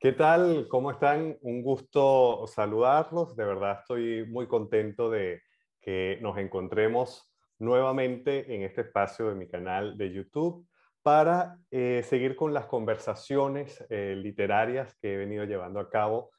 ¿Qué tal? ¿Cómo están? Un gusto saludarlos. De verdad estoy muy contento de que nos encontremos nuevamente en este espacio de mi canal de YouTube para eh, seguir con las conversaciones eh, literarias que he venido llevando a cabo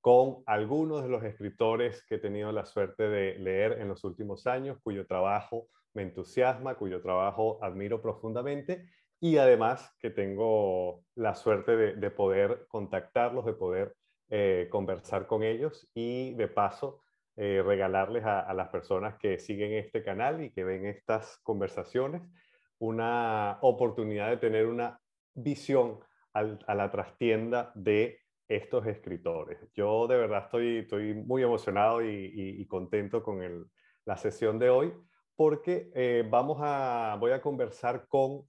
con algunos de los escritores que he tenido la suerte de leer en los últimos años, cuyo trabajo me entusiasma, cuyo trabajo admiro profundamente y además que tengo la suerte de, poder contactarlos, de poder eh, conversar con ellos y de paso eh, regalarles a, las personas que siguen este canal y que ven estas conversaciones una oportunidad de tener una visión a la trastienda de estos escritores. Yo de verdad estoy, estoy muy emocionado y, contento con la sesión de hoy porque eh, vamos a, voy a conversar con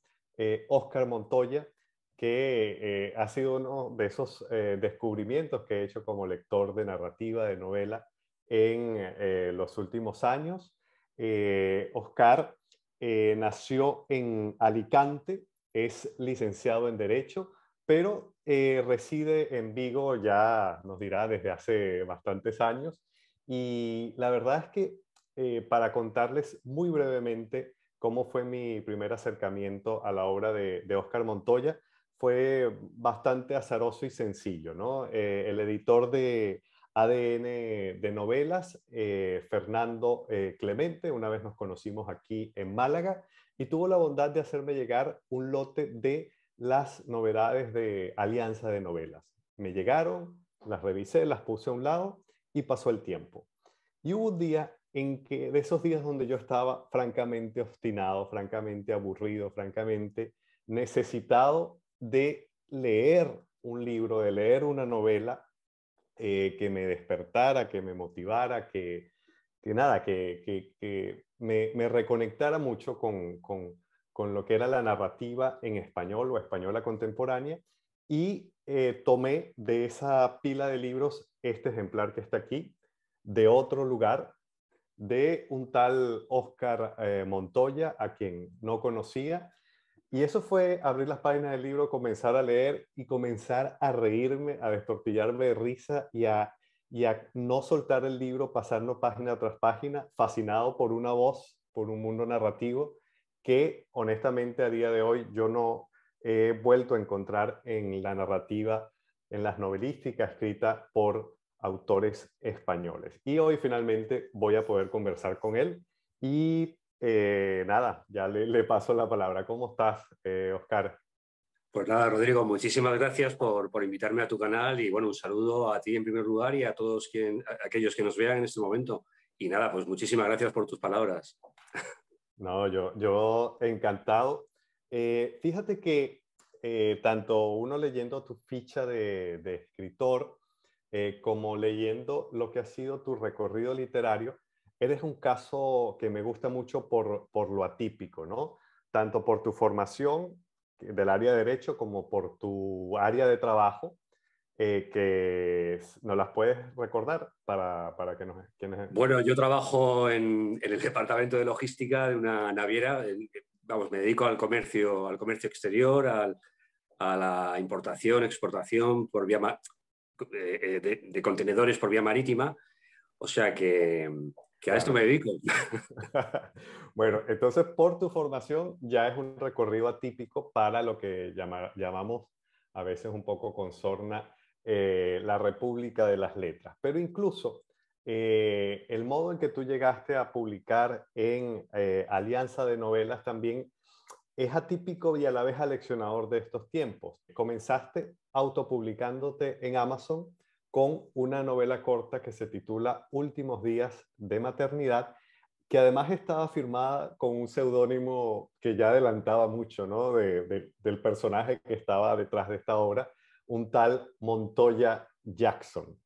Oscar eh, Montoya, que eh, ha sido uno de esos eh, descubrimientos que he hecho como lector de narrativa, de novela, en los últimos años. Oscar nació en Alicante, es licenciado en Derecho, pero reside en Vigo ya, nos dirá, desde hace bastantes años. Y la verdad es que, para contarles muy brevemente, cómo fue mi primer acercamiento a la obra de, Oscar Montoya. Fue bastante azaroso y sencillo, ¿no? Eh, el editor de ADN de novelas, eh, Fernando eh, Clemente, una vez nos conocimos aquí en Málaga y tuvo la bondad de hacerme llegar un lote de las novedades de Alianza de Novelas. Me llegaron, las revisé, las puse a un lado y pasó el tiempo. Y hubo un día en que de esos días donde yo estaba francamente obstinado, francamente aburrido, francamente necesitado de leer un libro, de leer una novela eh, que me despertara, que me motivara, que, nada, que, me, me, reconectara mucho con, lo que era la narrativa en español o española contemporánea y eh, tomé de esa pila de libros este ejemplar que está aquí, de otro lugar, de un tal Oscar eh, Montoya, a quien no conocía. Y eso fue abrir las páginas del libro, comenzar a leer y comenzar a reírme, a destortillarme de risa y a, y a no soltar el libro, pasando página tras página, fascinado por una voz, por un mundo narrativo que honestamente a día de hoy yo no he vuelto a encontrar en la narrativa, en las novelísticas escritas por autores españoles. Y hoy finalmente voy a poder conversar con él. Y eh, nada, ya le, le, paso la palabra. ¿Cómo estás, eh, Oscar? Pues nada, Rodrigo, muchísimas gracias por, por, invitarme a tu canal y bueno, un saludo a ti en primer lugar y a todos quien, aquellos que nos vean en este momento. Y nada, pues muchísimas gracias por tus palabras. No, yo, yo encantado. Eh, fíjate que eh, tanto uno leyendo tu ficha de, de escritor eh, como leyendo lo que ha sido tu recorrido literario, eres un caso que me gusta mucho por, lo atípico, ¿no? Tanto por tu formación del área de derecho como por tu área de trabajo, eh, que nos las puedes recordar para, para que nos... Bueno, yo trabajo en, el departamento de logística de una naviera, vamos, me dedico al comercio, al comercio exterior, a la importación, exportación por vía, eh, eh, de, contenedores por vía marítima. O sea que, a esto me dedico. bueno, entonces por tu formación ya es un recorrido atípico para lo que llamamos a veces un poco con sorna eh, la República de las Letras. Pero incluso el modo en que tú llegaste a publicar en Alianza de Novelas también es atípico y a la vez aleccionador de estos tiempos. Comenzaste autopublicándote en Amazon con una novela corta que se titula Últimos días de maternidad, que además estaba firmada con un seudónimo que ya adelantaba mucho ¿no? del personaje que estaba detrás de esta obra, un tal Montoya Jackson.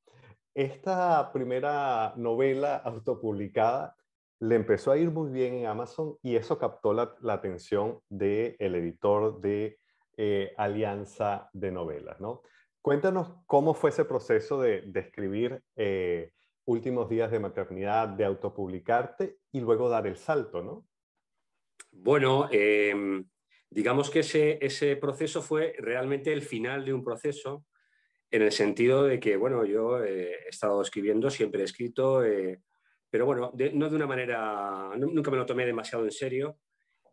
Esta primera novela autopublicada le empezó a ir muy bien en Amazon y eso captó la, atención del el editor de eh, Alianza de Novelas, ¿no? Cuéntanos cómo fue ese proceso de, escribir eh, Últimos Días de Maternidad, de autopublicarte y luego dar el salto, ¿no? Bueno, em, digamos que ese, ese proceso fue realmente el final de un proceso en el sentido de que, bueno, yo eh, he estado escribiendo, siempre he escrito, pero bueno, no de una manera, nunca me lo tomé demasiado en serio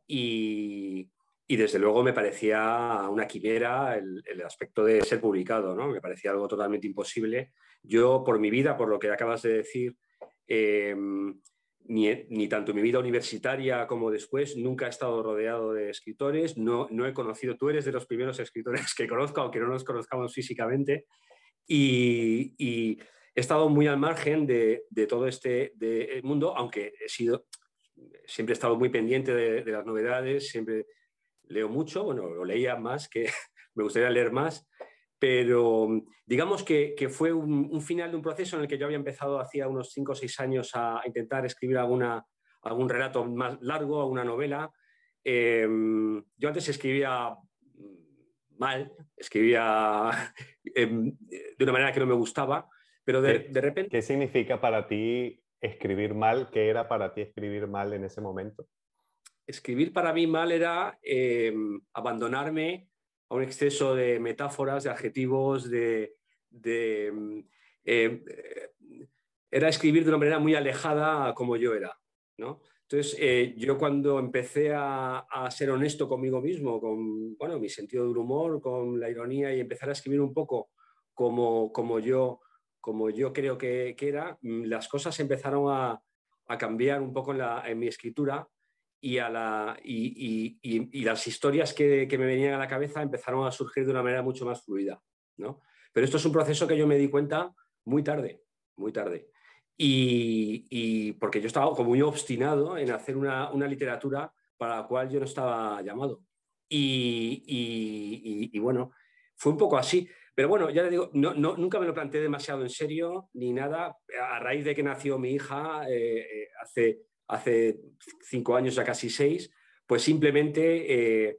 y, desde luego me parecía una quimera el, aspecto de ser publicado, ¿no? Me parecía algo totalmente imposible. Yo, por mi vida, por lo que acabas de decir, em, ni, ni, tanto mi vida universitaria como después, nunca he estado rodeado de escritores, no, no he conocido, tú eres de los primeros escritores que conozco, aunque no nos conozcamos físicamente, y he estado muy al margen de, de todo este eh, mundo, aunque he sido, siempre he estado muy pendiente de, las novedades, siempre leo mucho, bueno, lo leía más, que me gustaría leer más, pero mm, digamos que, fue un, final de un proceso en el que yo había empezado hacía unos 5 o 6 años a, intentar escribir alguna, algún relato más largo, alguna novela. Em, yo antes escribía mal, escribía em, de una manera que no me gustaba, pero de, repente... ¿Qué significa para ti escribir mal? ¿Qué era para ti escribir mal en ese momento? Escribir para mí mal era em, abandonarme a un exceso de metáforas, de adjetivos, de... Em, em, era escribir de una manera muy alejada como yo era, ¿no? Entonces, eh, yo cuando empecé a, ser honesto conmigo mismo, con mi sentido del humor, con la ironía y empezar a escribir un poco como, como yo como yo creo que, era, mm, las cosas empezaron a, cambiar un poco en, mi escritura y, a las historias que, me venían a la cabeza empezaron a surgir de una manera mucho más fluida. ¿no? Pero esto es un proceso que yo me di cuenta muy tarde, muy tarde. Y, porque yo estaba como muy obstinado en hacer una, literatura para la cual yo no estaba llamado. y, bueno, fue un poco así. Pero bueno, ya le digo, nunca me lo planteé demasiado en serio ni nada. A raíz de que nació mi hija eh, eh, hace, cinco años, ya casi seis, pues simplemente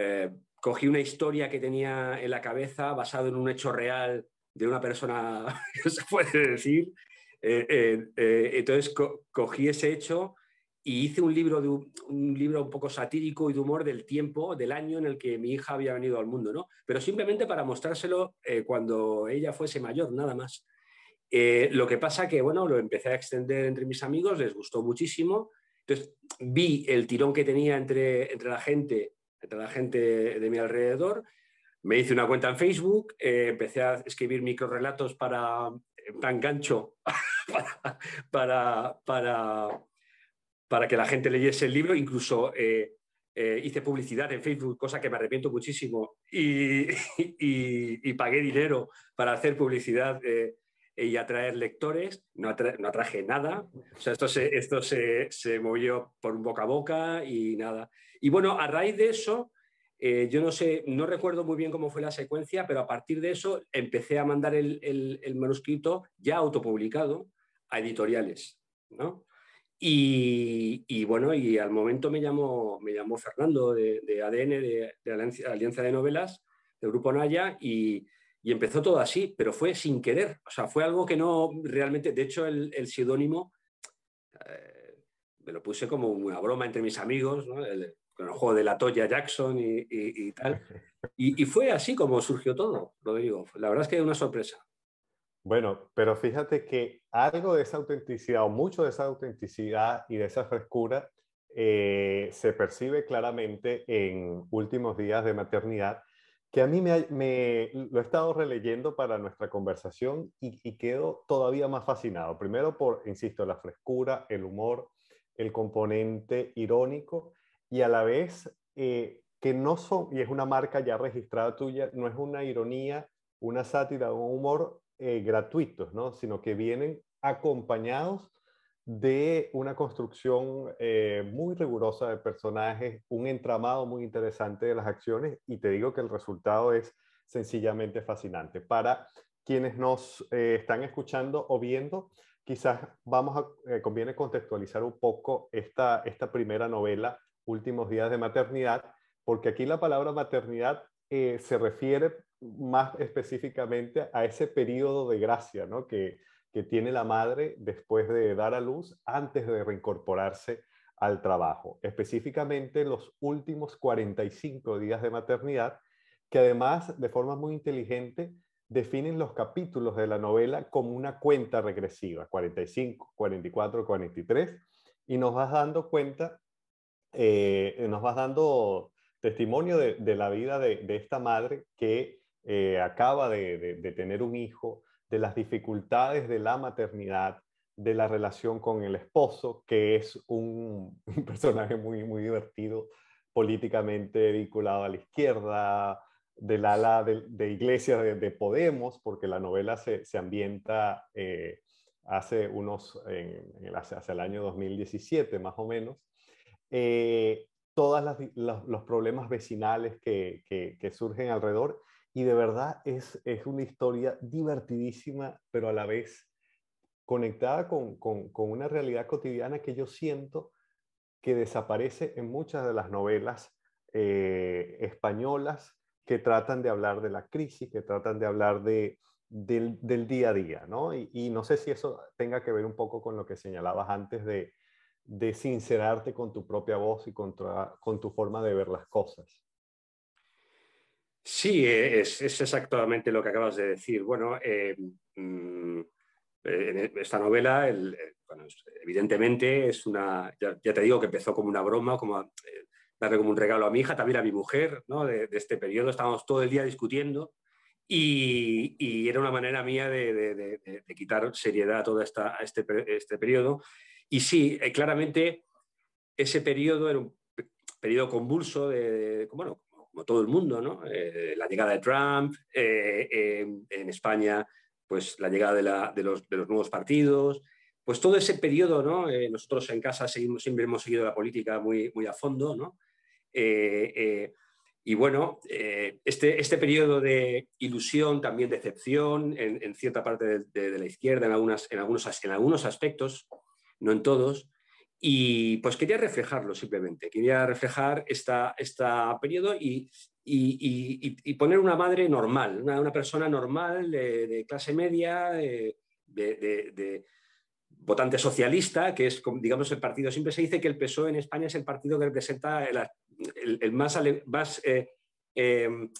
eh, cogí una historia que tenía en la cabeza basada en un hecho real de una persona, se puede decir. entonces cogí ese hecho y hice un libro, de, un libro un poco satírico y de humor del tiempo, del año en el que mi hija había venido al mundo, ¿no? Pero simplemente para mostrárselo eh, cuando ella fuese mayor, nada más. Eh, lo que pasa que, bueno, lo empecé a extender entre mis amigos, les gustó muchísimo. Entonces, vi el tirón que tenía entre, entre, la, gente, entre la gente de mi alrededor. Me hice una cuenta en Facebook, eh, empecé a escribir microrelatos para, para gancho, para, para para que la gente leyese el libro, incluso eh, eh, hice publicidad en Facebook, cosa que me arrepiento muchísimo, y, pagué dinero para hacer publicidad eh, y atraer lectores, no, atraje nada, o sea, esto, se, esto se, movió por boca a boca y nada. Y bueno, a raíz de eso, yo no sé, no recuerdo muy bien cómo fue la secuencia, pero a partir de eso empecé a mandar el, el manuscrito ya autopublicado a editoriales, ¿no? Y, bueno, y al momento me llamó, me llamó Fernando de, ADN, de, Alianza de Novelas, del Grupo Naya, y, empezó todo así, pero fue sin querer. O sea, fue algo que no realmente, de hecho, el, el pseudónimo eh, me lo puse como una broma entre mis amigos, el, con el juego de la Toya Jackson y, tal. Y, fue así como surgió todo, lo digo. La verdad es que una sorpresa. Bueno, pero fíjate que algo de esa autenticidad o mucho de esa autenticidad y de esa frescura eh, se percibe claramente en últimos días de maternidad, que a mí me, lo he estado releyendo para nuestra conversación y, quedo todavía más fascinado. Primero por, insisto, la frescura, el humor, el componente irónico y a la vez eh, que no son, y es una marca ya registrada tuya, no es una ironía, una sátira, un humor eh, gratuitos, ¿no? sino que vienen acompañados de una construcción eh, muy rigurosa de personajes, un entramado muy interesante de las acciones y te digo que el resultado es sencillamente fascinante. Para quienes nos eh, están escuchando o viendo, quizás vamos a, conviene contextualizar un poco esta, esta primera novela, Últimos días de maternidad, porque aquí la palabra maternidad se refiere más específicamente a ese periodo de gracia ¿no? que, que tiene la madre después de dar a luz, antes de reincorporarse al trabajo, específicamente los últimos 45 días de maternidad, que además de forma muy inteligente definen los capítulos de la novela como una cuenta regresiva, 45, 44, 43, y nos vas dando cuenta, eh, nos vas dando testimonio de, de la vida de, de, esta madre que eh, acaba de, tener un hijo, de las dificultades de la maternidad, de la relación con el esposo, que es un, personaje muy, muy divertido, políticamente vinculado a la izquierda, del ala de, de iglesia de, Podemos, porque la novela se, ambienta eh, hace unos, Hace el, hacia, el año 2017 más o menos, eh, todos los problemas vecinales que surgen alrededor y de verdad es, una historia divertidísima, pero a la vez conectada con, una realidad cotidiana que yo siento que desaparece en muchas de las novelas eh, españolas que tratan de hablar de la crisis, que tratan de hablar del, día a día, Y, no sé si eso tenga que ver un poco con lo que señalabas antes de, sincerarte con tu propia voz y con tu forma de ver las cosas. Sí, eh, es, es, exactamente lo que acabas de decir. Bueno, eh, mm, eh, en esta novela, evidentemente es una, ya, te digo que empezó como una broma, como darle como un regalo a mi hija, también a mi mujer, ¿no? de, este periodo estábamos todo el día discutiendo y, era una manera mía de, quitar seriedad a todo este, este, periodo. Y sí, claramente ese periodo era un periodo convulso de, como todo el mundo, eh, la llegada de Trump, eh, eh, en España, pues la llegada de, los, nuevos partidos, pues todo ese periodo, nosotros en casa seguimos, siempre hemos seguido la política muy, muy a fondo, y bueno, este, este periodo de ilusión, también decepción en, cierta parte de, la izquierda, en, algunas, en, algunos, en algunos aspectos, no en todos, y pues quería reflejarlo simplemente, quería reflejar este esta periodo y, poner una madre normal, una, persona normal de, clase media, de, votante socialista, que es, digamos, el partido. Siempre se dice que el PSOE en España es el partido que representa el, más, eh, em,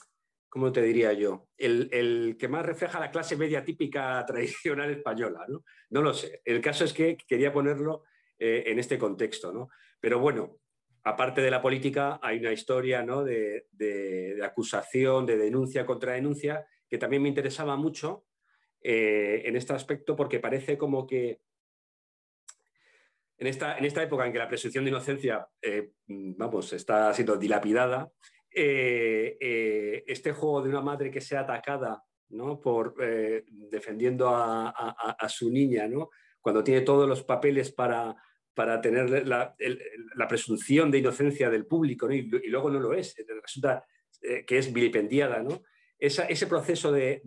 ¿cómo te diría yo? El, el, que más refleja la clase media típica tradicional española, ¿no? No lo sé. El caso es que quería ponerlo eh, en este contexto. Pero bueno, aparte de la política, hay una historia de, acusación, de denuncia contra denuncia, que también me interesaba mucho eh, en este aspecto porque parece como que en esta, en esta época en que la presunción de inocencia eh, vamos, está siendo dilapidada, este juego de una madre que sea atacada ¿no? por defendiendo a, a, su niña, ¿no? cuando tiene todos los papeles para para tener la, presunción de inocencia del público y, luego no lo es, resulta eh, que es vilipendiada. ¿no? ese proceso de,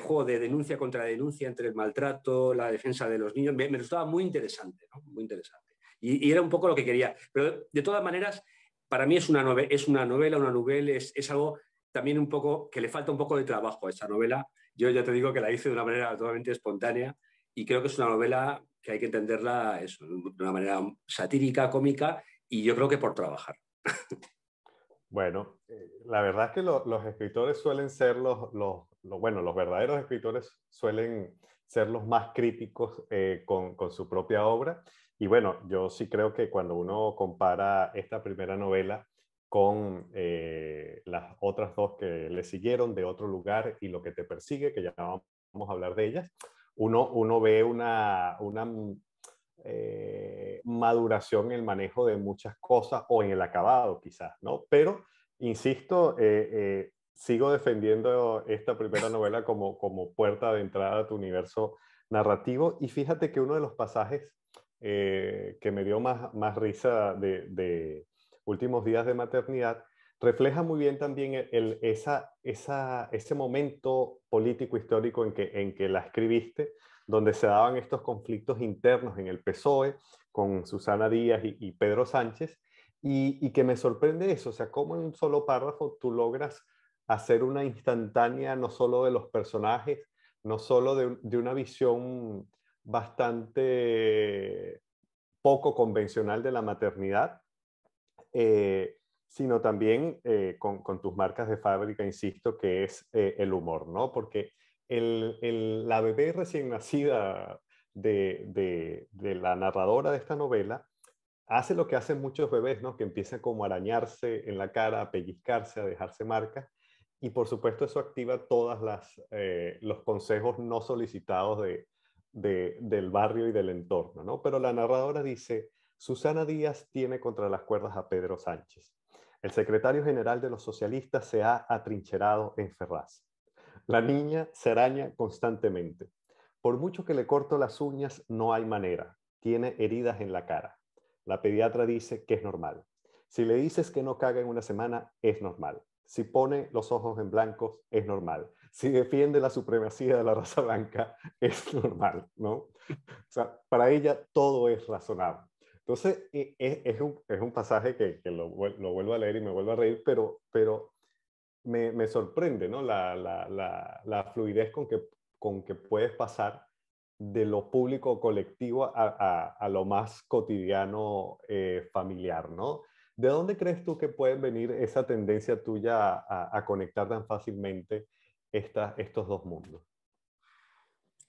juego de denuncia contra denuncia entre el maltrato, la defensa de los niños, me, resultaba muy interesante, muy interesante. Y, era un poco lo que quería. Pero de todas maneras, para mí es una, novela, es una novela, una novela, es, es algo también un poco que le falta un poco de trabajo a esta novela. Yo ya te digo que la hice de una manera totalmente espontánea y creo que es una novela que hay que entenderla de una manera satírica, cómica y yo creo que por trabajar. Bueno, eh, la verdad es que los escritores suelen ser los, los, bueno, los verdaderos escritores suelen ser los más críticos eh, con, su propia obra. Y bueno, yo sí creo que cuando uno compara esta primera novela con eh, las otras dos que le siguieron de otro lugar y lo que te persigue, que ya vamos a hablar de ellas, uno, ve una, mm, eh, maduración en el manejo de muchas cosas o en el acabado quizás, ¿no? Pero, insisto, eh, eh, sigo defendiendo esta primera novela como, puerta de entrada a tu universo narrativo y fíjate que uno de los pasajes que me dio más, más risa de últimos días de maternidad refleja muy bien también ese momento político histórico en que, la escribiste, donde se daban estos conflictos internos en el PSOE con Susana Díaz y, Pedro Sánchez, y, que me sorprende eso, o sea, cómo en un solo párrafo tú logras hacer una instantánea no solo de los personajes, no solo de, una visión bastante poco convencional de la maternidad, eh, sino también eh, con, tus marcas de fábrica, insisto, que es eh, el humor, ¿no? Porque la bebé recién nacida de, la narradora de esta novela hace lo que hacen muchos bebés, ¿no? Que empiezan como a arañarse en la cara, a pellizcarse, a dejarse marcas. Y por supuesto eso activa todos eh, los consejos no solicitados del barrio y del entorno, ¿no? Pero la narradora dice, Susana Díaz tiene contra las cuerdas a Pedro Sánchez. El secretario general de los socialistas se ha atrincherado en Ferraz. La niña se araña constantemente. Por mucho que le corto las uñas, no hay manera. Tiene heridas en la cara. La pediatra dice que es normal. Si le dices que no caga en una semana, es normal. Si pone los ojos en blanco, es normal. Si defiende la supremacía de la raza blanca, es normal, ¿no? para ella todo es razonable. Entonces, e, e, es, un, pasaje que, lo, vuelvo a leer y me vuelvo a reír, pero, me, sorprende La, fluidez con que, puedes pasar de lo público colectivo a, lo más cotidiano eh, familiar, ¿no? ¿De dónde crees tú que puede venir esa tendencia tuya a, conectar tan fácilmente estos dos mundos?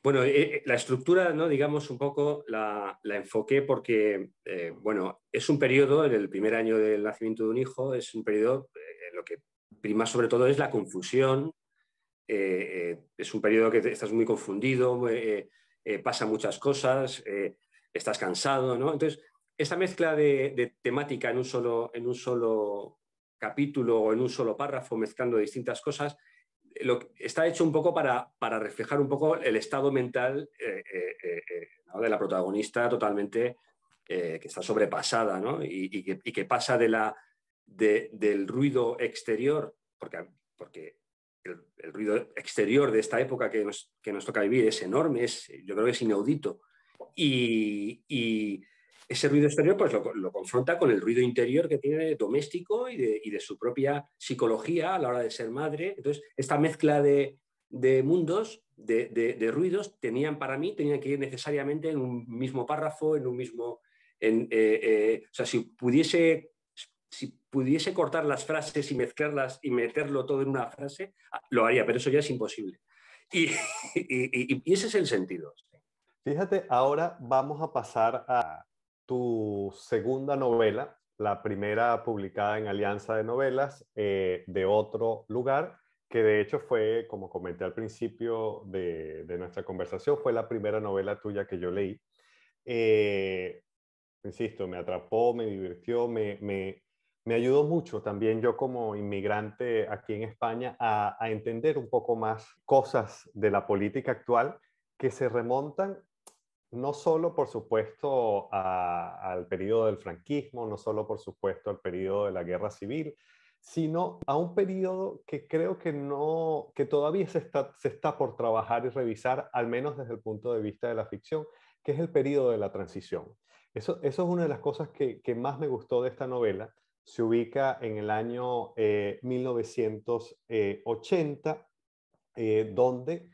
Bueno, eh, eh, la estructura, ¿no? digamos, un poco la, enfoqué porque, eh, bueno, es un periodo, en el primer año del nacimiento de un hijo, es un periodo, en lo que prima sobre todo es la confusión, es un periodo que estás muy confundido, pasa muchas cosas, estás cansado, ¿no? Entonces, esta mezcla de, temática solo, en un solo capítulo o en un solo párrafo, mezclando distintas cosas, está hecho un poco para, reflejar un poco el estado mental eh, eh, eh, de la protagonista totalmente que está sobrepasada y, que, pasa de la, del ruido exterior, porque, porque el, ruido exterior de esta época que nos, toca vivir es enorme, es, yo creo que es inaudito. y ese ruido exterior pues lo, confronta con el ruido interior que tiene doméstico y de, su propia psicología a la hora de ser madre. Entonces, esta mezcla de, mundos, de, ruidos, tenían para mí, tenían que ir necesariamente en un mismo párrafo, en un mismo... Eh, eh, o sea, si pudiese, si pudiese cortar las frases y mezclarlas y meterlo todo en una frase, ah, lo haría, pero eso ya es imposible. Y, y ese es el sentido. Fíjate, ahora vamos a pasar a, tu segunda novela, la primera publicada en Alianza de Novelas, eh, de otro lugar, que de hecho fue, como comenté al principio de, nuestra conversación, fue la primera novela tuya que yo leí. Eh, insisto, me atrapó, me divirtió, me, ayudó mucho también yo como inmigrante aquí en España a, a entender un poco más cosas de la política actual que se remontan no solo, por supuesto, al periodo del franquismo, no solo, por supuesto, al periodo de la guerra civil, sino a un periodo que creo que no, que todavía se está, se está por trabajar y revisar, al menos desde el punto de vista de la ficción, que es el periodo de la transición. Eso, eso es una de las cosas que, más me gustó de esta novela. Se ubica en el año 1980, eh, eh, eh, donde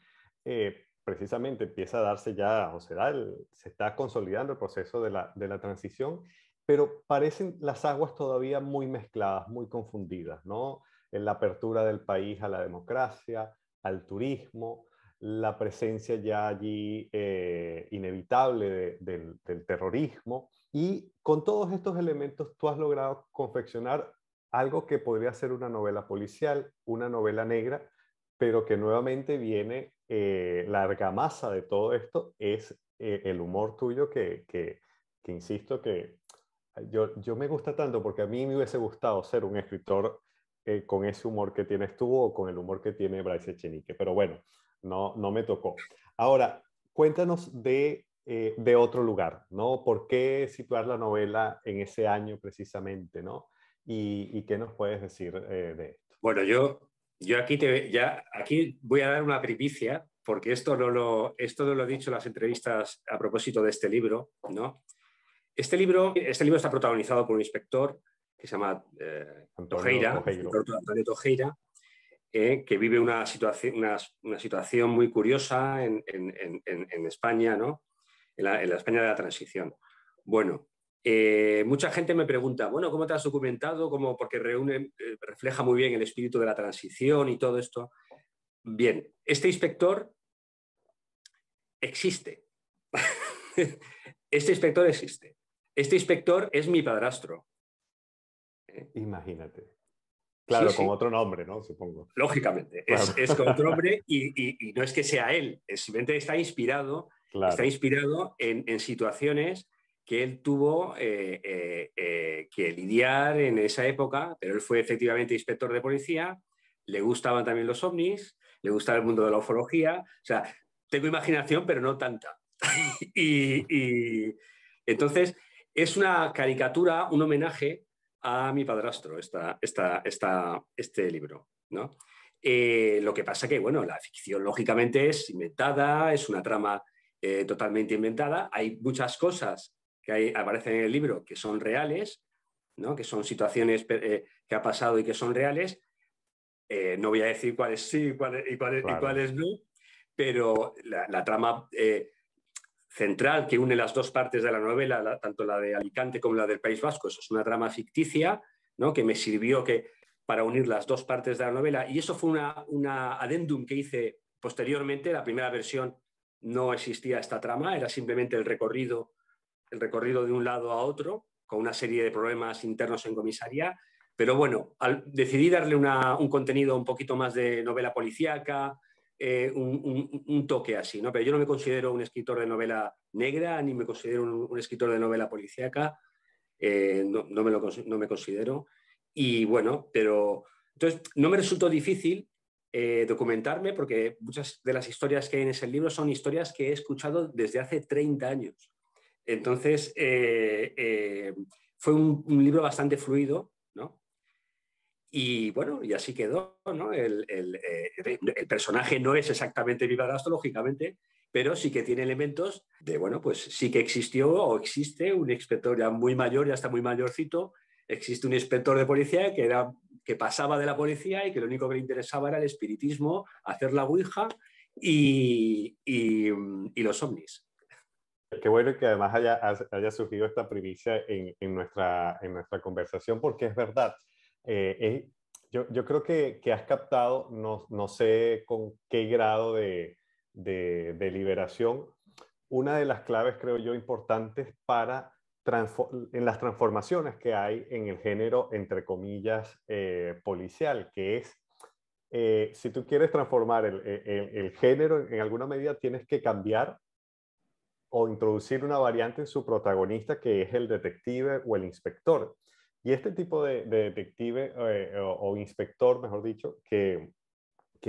precisamente empieza a darse ya, o se, da se está consolidando el proceso de la, transición, pero parecen las aguas todavía muy mezcladas, muy confundidas, ¿no? En la apertura del país a la democracia, al turismo, la presencia ya allí eh, inevitable del terrorismo. Y con todos estos elementos tú has logrado confeccionar algo que podría ser una novela policial, una novela negra, pero que nuevamente viene eh, la argamasa de todo esto, es eh, el humor tuyo que, insisto que yo, yo, me gusta tanto porque a mí me hubiese gustado ser un escritor eh, con ese humor que tienes tú o con el humor que tiene Bryce Echenique, pero bueno, no, no me tocó. Ahora, cuéntanos de, otro lugar, ¿no? ¿Por qué situar la novela en ese año precisamente, ¿no? ¿Y, qué nos puedes decir de esto? Bueno, yo yo aquí, te, ya, aquí voy a dar una primicia, porque esto no lo, esto lo he dicho en las entrevistas a propósito de este libro, ¿no? Este libro, este libro está protagonizado por un inspector que se llama eh, Antonio Tojeira, eh, que vive una, una, situación muy curiosa en, España, en la, España de la transición. Bueno, eh, mucha gente me pregunta, bueno, ¿cómo te has documentado? Como Porque eh, refleja muy bien el espíritu de la transición y todo esto. Bien, este inspector existe. este inspector existe. Este inspector es mi padrastro. ¿Eh? Imagínate. Claro, con otro nombre, ¿no? Supongo. Lógicamente, es, con otro nombre y, no es que sea él, simplemente está inspirado, está inspirado en situaciones que él tuvo eh, eh, eh, que lidiar en esa época, pero él fue efectivamente inspector de policía, le gustaban también los ovnis, le gustaba el mundo de la ufología, o sea, tengo imaginación, pero no tanta. y, entonces es una caricatura, un homenaje a mi padrastro, esta, esta, esta, este libro, ¿no? lo que pasa que, bueno, la ficción lógicamente es inventada, es una trama totalmente inventada. Hay muchas cosas que aparecen en el libro que son reales, ¿no? que son situaciones eh, que ha pasado y que son reales. Eh, no voy a decir cuáles sí cuál es, y cuáles no, pero la, trama eh, central que une las dos partes de la novela, tanto la de Alicante como la del País Vasco, eso es una trama ficticia ¿no? que me sirvió que, para unir las dos partes de la novela. Y eso fue una, una adendum que hice posteriormente. La primera versión no existía esta trama, era simplemente el recorrido el recorrido de un lado a otro, con una serie de problemas internos en comisaría. Pero bueno, decidí darle un contenido un poquito más de novela policíaca, eh, un, toque así, Pero yo no me considero un escritor de novela negra, ni me considero un, escritor de novela policíaca, eh, no, no, me considero. Y bueno, pero entonces no me resultó difícil eh, documentarme porque muchas de las historias que hay en ese libro son historias que he escuchado desde hace 30 años. Entonces, eh, eh, fue un, libro bastante fluido, ¿no? Y bueno, y así quedó, ¿no? El, eh, personaje no es exactamente Vivarasto, lógicamente, pero sí que tiene elementos de, bueno, pues sí que existió o existe un inspector ya muy mayor, ya está muy mayorcito, existe un inspector de policía que, era, que pasaba de la policía y que lo único que le interesaba era el espiritismo, hacer la ouija y, y los ovnis. Qué bueno que además haya, surgido esta primicia en, nuestra, en nuestra conversación, porque es verdad. Eh, yo, creo que, has captado, no, sé con qué grado de, de, liberación, una de las claves, creo yo, importantes para en las transformaciones que hay en el género, entre comillas, eh, policial, que es eh, si tú quieres transformar el, el, género en alguna medida, tienes que cambiar o introducir una variante en su protagonista que es el detective o el inspector. Y este tipo de, detective eh, eh, o, inspector, mejor dicho, que,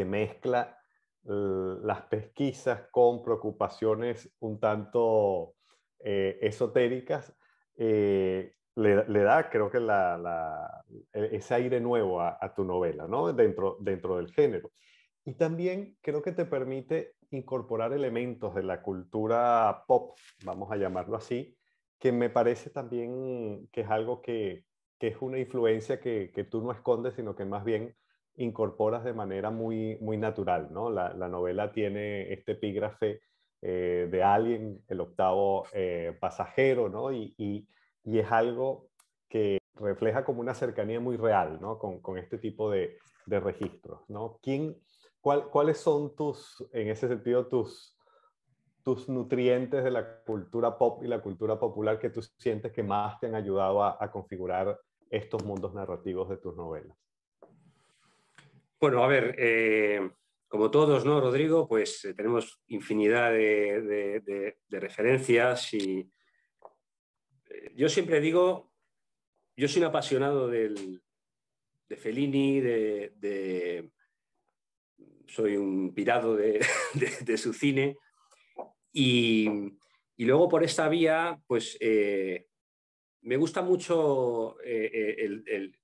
mezcla las pesquisas con preocupaciones un tanto eh, esotéricas, le, da, creo que, la, e, ese aire nuevo a, a, tu novela, ¿no? Dentro, dentro del género. Y también creo que te permite incorporar elementos de la cultura pop, vamos a llamarlo así, que me parece también que es algo que, que es una influencia que, tú no escondes, sino que más bien incorporas de manera muy, muy natural. ¿no? La, novela tiene este epígrafe eh, de alguien, el octavo eh, pasajero, ¿no? y, es algo que refleja como una cercanía muy real ¿no? con, este tipo de, de registros. ¿no? ¿Quién, ¿Cuáles son tus, en ese sentido, tus, nutrientes de la cultura pop y la cultura popular que tú sientes que más te han ayudado a, configurar estos mundos narrativos de tus novelas? Bueno, a ver, eh, como todos, ¿no, Rodrigo? Pues eh, tenemos infinidad de, referencias y eh, yo siempre digo, yo soy un apasionado de Fellini, de, soy un pirado de, su cine. Y, luego por esta vía, pues eh, me gusta mucho eh, eh, el,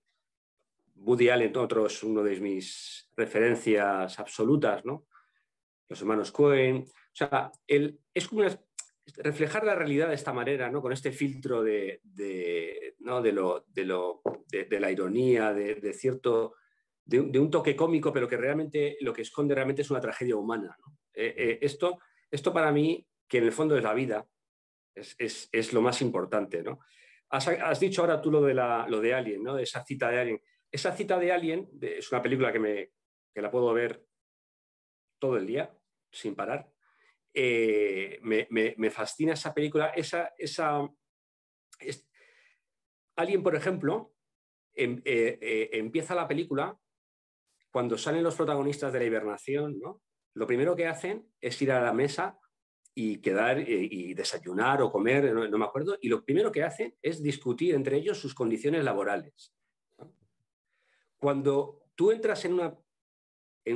Woody Allen, otro es uno de mis referencias absolutas, ¿no? Los hermanos Cohen. O sea, es como reflejar la realidad de esta manera, ¿no? Con este filtro de, de, de la ironía, de, cierto de, un toque cómico, pero que realmente lo que esconde realmente es una tragedia humana. Eh, eh, esto, esto para mí, que en el fondo es la vida, es, lo más importante. Has, dicho ahora tú lo de, la, lo de Alien, ¿no? de esa cita de Alien. Esa cita de Alien es una película que, me, que la puedo ver todo el día, sin parar. Eh, me, fascina esa película, esa... esa Alien, por ejemplo, em, empieza la película cuando salen los protagonistas de la hibernación, lo primero que hacen es ir a la mesa y quedar eh, y, desayunar o comer, no, me acuerdo, y lo primero que hacen es discutir entre ellos sus condiciones laborales. Cuando tú entras en, una,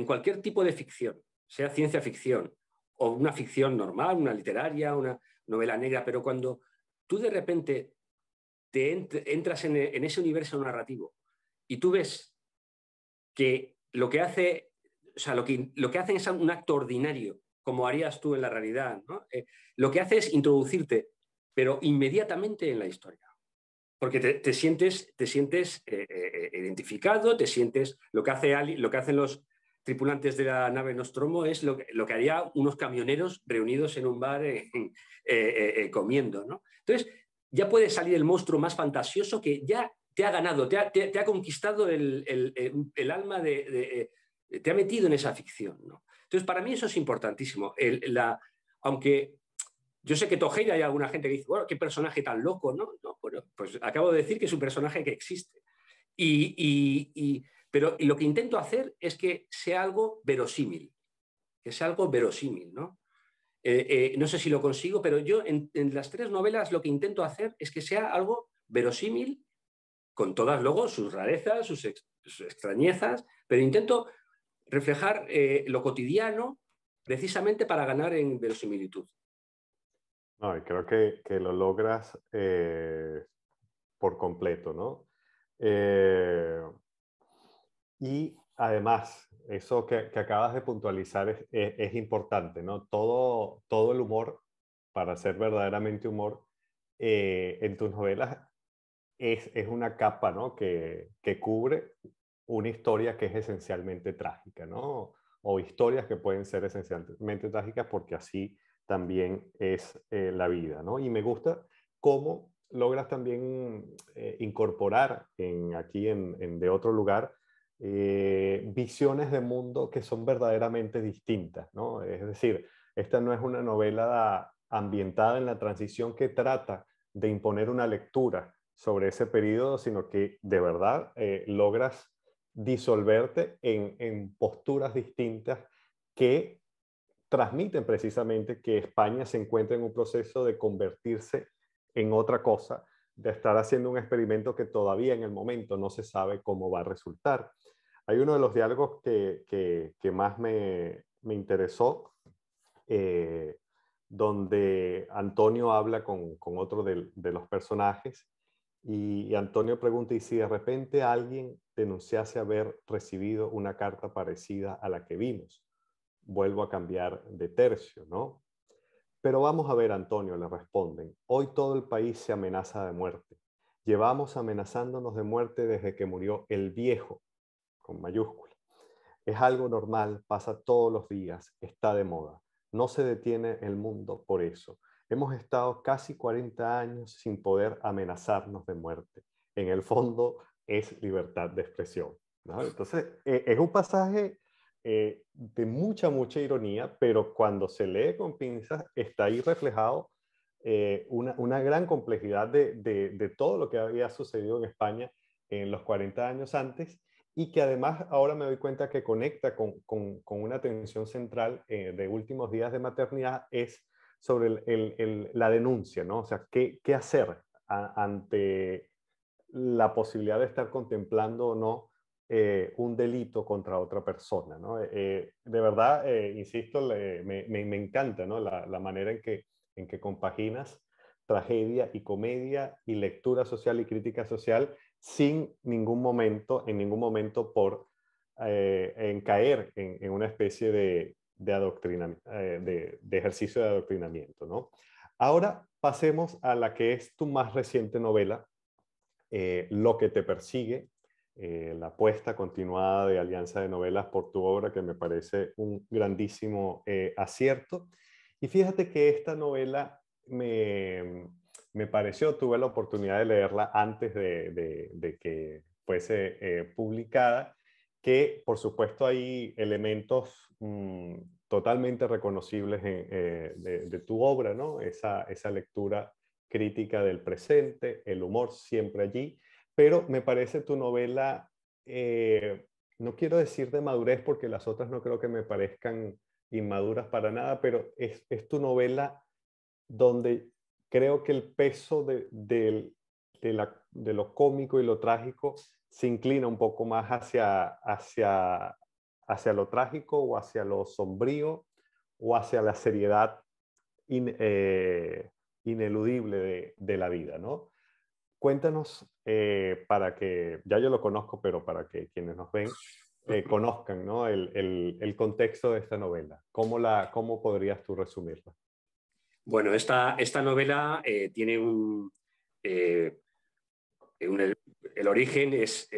cualquier tipo de ficción, sea ciencia ficción o una ficción normal, una literaria, una novela negra, pero cuando tú de repente te entras en, en ese universo narrativo y tú ves que lo que hace, sea, lo que, lo que hacen es un acto ordinario, como harías tú en la realidad, eh, lo que hace es introducirte, pero inmediatamente en la historia. Porque te, sientes, te sientes eh, eh, identificado, te sientes. Lo que, hace lo que hacen los tripulantes de la nave Nostromo es lo que, harían haría unos camioneros reunidos en un bar comiendo. ¿no? Entonces, ya puede salir el monstruo más fantasioso que ya te ha ganado, te ha, conquistado el, alma de, eh, te ha metido en esa ficción. Entonces, para mí eso es importantísimo. la, aunque yo sé que Tojeira hay alguna gente que dice, bueno, qué personaje tan loco, ¿no? pues acabo de decir que es un personaje que existe. Y, pero lo que intento hacer es que sea algo verosímil, que sea algo verosímil, ¿no? Eh, eh, no sé si lo consigo, pero yo en, las tres novelas lo que intento hacer es que sea algo verosímil con todas luego sus rarezas, sus, extrañezas, pero intento reflejar eh, lo cotidiano precisamente para ganar en verosimilitud. creo que, lo logras eh, por completo, ¿no? Eh, y además, eso que, acabas de puntualizar es, importante, ¿no? Todo, todo el humor, para ser verdaderamente humor, en tus novelas es, una capa ¿no? que, cubre una historia que es esencialmente trágica, ¿no? O historias que pueden ser esencialmente trágicas porque así también es eh, la vida, ¿no? Y me gusta cómo logras también eh, incorporar en, aquí en, de otro lugar eh, visiones de mundo que son verdaderamente distintas, ¿no? Es decir, esta no es una novela ambientada en la transición que trata de imponer una lectura, sobre ese periodo, sino que de verdad eh, logras disolverte en, posturas distintas que transmiten precisamente que España se encuentra en un proceso de convertirse en otra cosa, de estar haciendo un experimento que todavía en el momento no se sabe cómo va a resultar. Hay uno de los diálogos que, más me, interesó, eh, donde Antonio habla con, otro de, de los personajes y, Antonio pregunta, ¿y si de repente alguien denunciase haber recibido una carta parecida a la que vimos? Vuelvo a cambiar de tercio, ¿no? Pero vamos a ver, Antonio, le responden, hoy todo el país se amenaza de muerte. Llevamos amenazándonos de muerte desde que murió el viejo, con mayúscula. Es algo normal, pasa todos los días, está de moda. No se detiene el mundo por eso. Hemos estado casi 40 años sin poder amenazarnos de muerte. En el fondo es libertad de expresión. Entonces, eh, es un pasaje eh, de mucha, mucha ironía, pero cuando se lee con pinzas está ahí reflejado eh, una, una, gran complejidad de, de, de, todo lo que había sucedido en España en los 40 años antes y que además ahora me doy cuenta que conecta con, con, con una tensión central de últimos días de maternidad es sobre la denuncia, ¿no? O sea, ¿qué, hacer ante la posibilidad de estar contemplando o no eh, un delito contra otra persona, ¿no? Eh, de verdad, eh, insisto, me, encanta, ¿no? La, manera en que, compaginas tragedia y comedia y lectura social y crítica social sin ningún momento, en ningún momento por en caer en una especie de, eh, de, de, ejercicio de adoctrinamiento. ¿no? Ahora pasemos a la que es tu más reciente novela, eh, Lo que te persigue, eh, la apuesta continuada de Alianza de Novelas por tu obra, que me parece un grandísimo acierto. Y fíjate que esta novela me, me, pareció, tuve la oportunidad de leerla antes de, de que fuese publicada que por supuesto hay elementos mm, totalmente reconocibles eh, de, tu obra, ¿no? Esa, lectura crítica del presente, el humor siempre allí, pero me parece tu novela, eh, no quiero decir de madurez porque las otras no creo que me parezcan inmaduras para nada, pero es, tu novela donde creo que el peso de lo cómico y lo trágico se inclina un poco más hacia, hacia, hacia lo trágico o hacia lo sombrío o hacia la seriedad eh, ineludible de, la vida, ¿no? Cuéntanos eh, para que, ya yo lo conozco, pero para que quienes nos ven eh, conozcan ¿no? el, contexto de esta novela. ¿Cómo, la, podrías tú resumirla? Bueno, esta, esta novela tiene un, el origen es,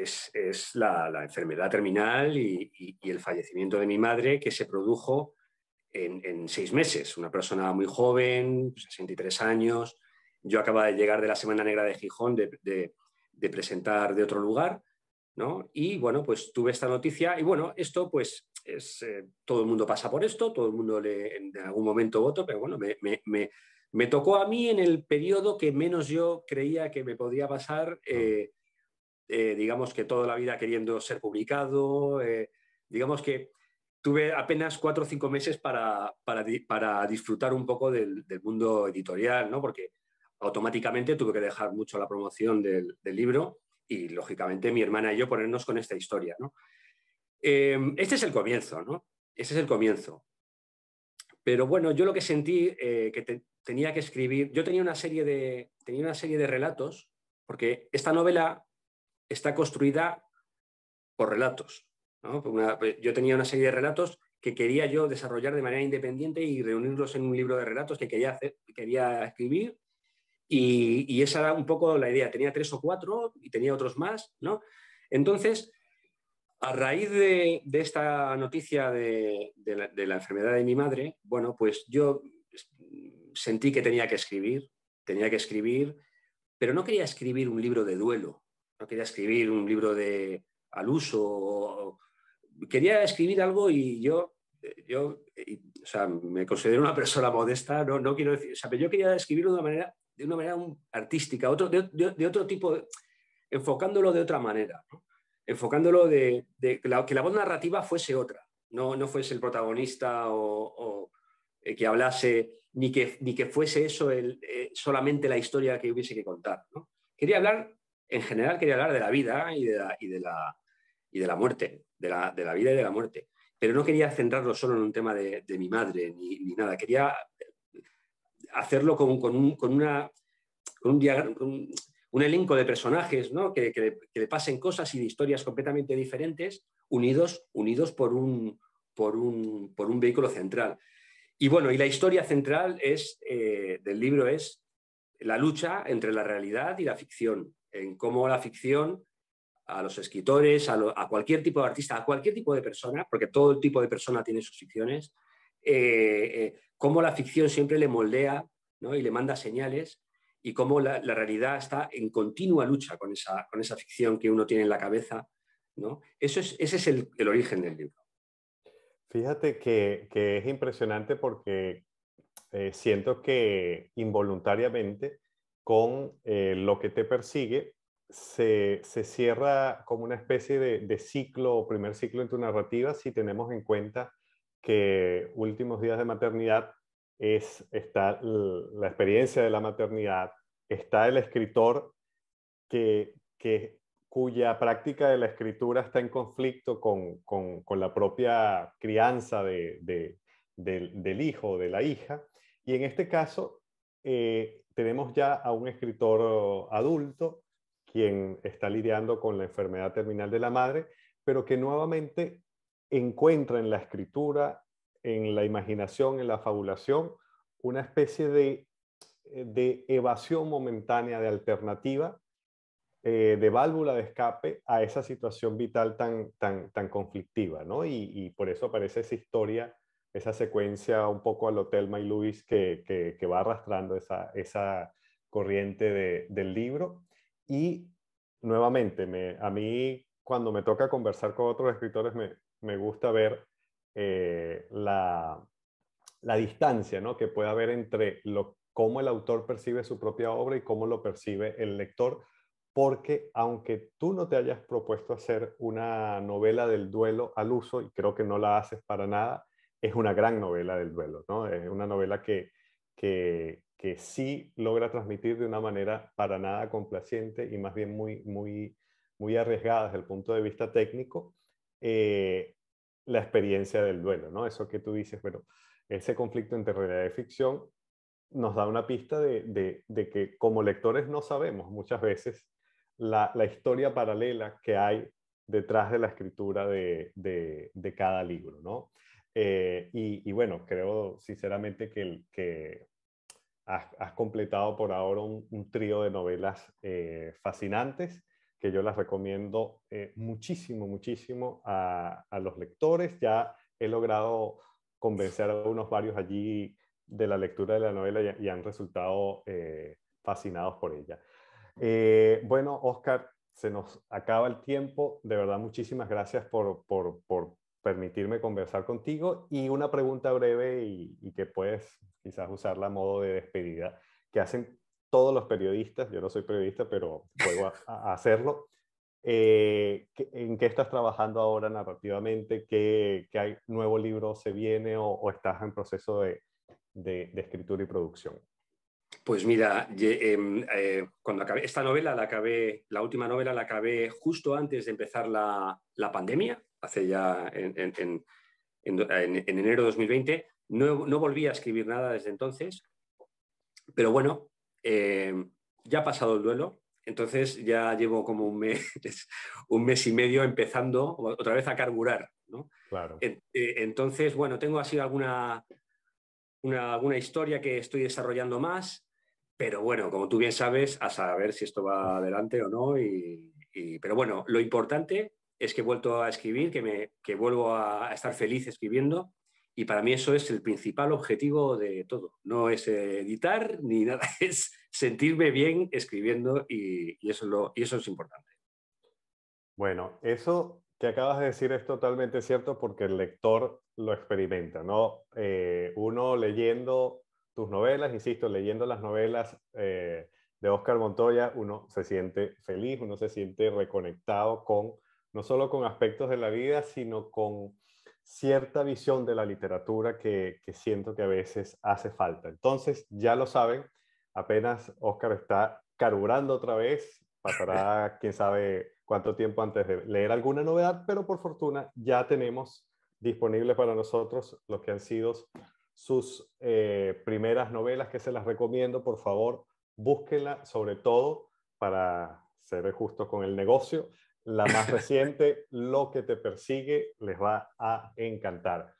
la, enfermedad terminal y, el fallecimiento de mi madre que se produjo en, seis meses. Una persona muy joven, 63 pues, años. Yo acababa de llegar de la Semana Negra de Gijón de, presentar de otro lugar. ¿no? Y bueno, pues tuve esta noticia y bueno, esto pues es, eh, todo el mundo pasa por esto, todo el mundo le, en algún momento u otro, pero bueno, me, tocó a mí en el periodo que menos yo creía que me podía pasar. Eh, eh, digamos que toda la vida queriendo ser publicado, eh, digamos que tuve apenas cuatro o cinco meses para, para, disfrutar un poco del, mundo editorial, porque automáticamente tuve que dejar mucho la promoción del, libro y, lógicamente, mi hermana y yo ponernos con esta historia. Eh, este es el comienzo, ¿no? Este es el comienzo. Pero bueno, yo lo que sentí que tenía que escribir, yo tenía una, serie de, tenía una serie de relatos, porque esta novela está construida por relatos. Pues, yo tenía una serie de relatos que quería yo desarrollar de manera independiente y reunirlos en un libro de relatos que quería, escribir. Y, esa era un poco la idea. Tenía tres o cuatro y tenía otros más. ¿no? Entonces, a raíz de, esta noticia de, la, de la enfermedad de mi madre, bueno, pues yo sentí que tenía que escribir, tenía que escribir, pero no quería escribir un libro de duelo, no quería escribir un libro de, al uso, quería escribir algo y yo, yo o sea, me considero una persona modesta, no, quiero decir, yo quería escribirlo de una manera, de una manera artística, otro, de, otro tipo, enfocándolo de otra manera, enfocándolo de, que la voz narrativa fuese otra, no, no fuese el protagonista o, eh, que hablase, ni que, ni que fuese eso el, eh, solamente la historia que hubiese que contar. Quería hablar en general quería hablar de la vida y de la, de la, muerte, de la, vida y de la muerte. Pero no quería centrarlo solo en un tema de, mi madre ni, nada. Quería hacerlo con, un, una, elenco de personajes que, le pasen cosas y de historias completamente diferentes, unidos, unidos por, un, por, un, vehículo central. Y bueno, y la historia central es, eh, del libro es la lucha entre la realidad y la ficción, en cómo la ficción a los escritores, a, cualquier tipo de artista, a cualquier tipo de persona, porque todo tipo de persona tiene sus ficciones, eh, eh, cómo la ficción siempre le moldea y le manda señales y cómo la, realidad está en continua lucha con esa, con esa ficción que uno tiene en la cabeza. ¿no? Eso es, ese es el, origen del libro. Fíjate que, es impresionante porque eh, siento que involuntariamente con eh, lo que te persigue, se, cierra como una especie de, ciclo o primer ciclo en tu narrativa si tenemos en cuenta que últimos días de maternidad es, está la experiencia de la maternidad, está el escritor que, cuya práctica de la escritura está en conflicto con, con, con la propia crianza del, del, hijo o de la hija. Y en este caso, eh, tenemos ya a un escritor eh, adulto quien está lidiando con la enfermedad terminal de la madre, pero que nuevamente encuentra en la escritura, en la imaginación, en la fabulación, una especie de, eh, evasión momentánea, de alternativa, eh, de válvula de escape a esa situación vital tan, tan, tan conflictiva, ¿no? Y, y por eso aparece esa historia esa secuencia un poco al hotel may y Luis que, va arrastrando esa, esa corriente del libro. Y nuevamente, a mí cuando me toca conversar con otros escritores me, gusta ver eh, la, distancia ¿no? que puede haber entre lo, cómo el autor percibe su propia obra y cómo lo percibe el lector, porque aunque tú no te hayas propuesto hacer una novela del duelo al uso, y creo que no la haces para nada, es una gran novela del duelo, ¿no? Es una novela que, sí logra transmitir de una manera para nada complaciente y más bien muy, muy, arriesgada desde el punto de vista técnico eh, la experiencia del duelo, ¿no? Eso que tú dices, bueno, ese conflicto entre realidad y ficción nos da una pista de, que como lectores no sabemos muchas veces la, historia paralela que hay detrás de la escritura de, de cada libro, ¿no? Eh, y, bueno, creo sinceramente que, que has, completado por ahora un, trío de novelas eh, fascinantes que yo las recomiendo eh, muchísimo, muchísimo a, los lectores. Ya he logrado convencer a unos varios allí de la lectura de la novela y, han resultado fascinados por ella. bueno, Oscar, se nos acaba el tiempo. De verdad, muchísimas gracias por, por, por permitirme conversar contigo y una pregunta breve y, que puedes quizás usarla a modo de despedida, que hacen todos los periodistas, yo no soy periodista, pero puedo a, hacerlo. Eh, ¿En qué estás trabajando ahora narrativamente? ¿Qué, qué hay, nuevo libro se viene o, estás en proceso de, de, escritura y producción? Pues mira, em, eh, cuando acabé esta novela, la acabé, la última novela la acabé justo antes de empezar la, la pandemia, hace ya en, enero de 2020. No, volví a escribir nada desde entonces, pero bueno, eh, ya ha pasado el duelo, entonces ya llevo como un mes, un mes y medio empezando otra vez a carburar. Claro. Eh, entonces, bueno, tengo así alguna, una, alguna historia que estoy desarrollando más, pero bueno, como tú bien sabes, a saber si esto va adelante o no. y, pero bueno, lo importante es que he vuelto a escribir, que, me, que vuelvo a, estar feliz escribiendo. Y para mí eso es el principal objetivo de todo. No es editar ni nada, es sentirme bien escribiendo y, eso, es lo, eso es importante. Bueno, eso que acabas de decir es totalmente cierto porque el lector lo experimenta, ¿no? Eh, uno leyendo tus novelas, insisto, leyendo las novelas eh, de Oscar Montoya, uno se siente feliz, uno se siente reconectado con no solo con aspectos de la vida, sino con cierta visión de la literatura que, siento que a veces hace falta. Entonces, ya lo saben, apenas Oscar está carburando otra vez, pasará quién sabe cuánto tiempo antes de leer alguna novedad, pero por fortuna ya tenemos disponibles para nosotros los que han sido sus eh, primeras novelas que se las recomiendo, por favor, búsquenla sobre todo para ser justo con el negocio, la más reciente, Lo que te persigue, les va a encantar.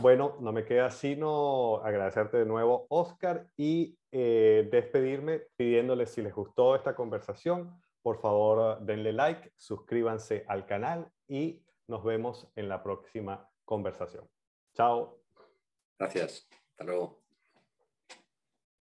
Bueno, no me queda sino agradecerte de nuevo, Oscar, y eh, despedirme pidiéndoles si les gustó esta conversación, por favor denle like, suscríbanse al canal y nos vemos en la próxima conversación. Chao. Gracias. Hasta luego.